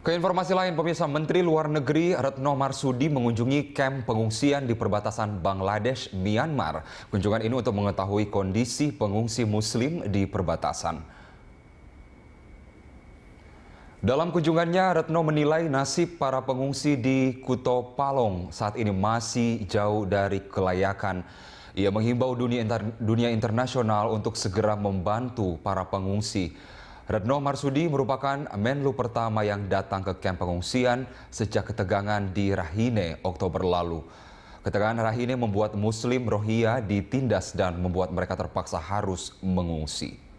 Ke informasi lain, pemirsa Menteri Luar Negeri Retno Marsudi mengunjungi kamp pengungsian di perbatasan Bangladesh, Myanmar. Kunjungan ini untuk mengetahui kondisi pengungsi muslim di perbatasan. Dalam kunjungannya, Retno menilai nasib para pengungsi di Kuto Palong saat ini masih jauh dari kelayakan. Ia menghimbau dunia, inter dunia internasional untuk segera membantu para pengungsi. Retno Marsudi merupakan Menlu pertama yang datang ke kamp pengungsian sejak ketegangan di Rahine Oktober lalu. Ketegangan Rahine membuat Muslim Rohingya ditindas dan membuat mereka terpaksa harus mengungsi.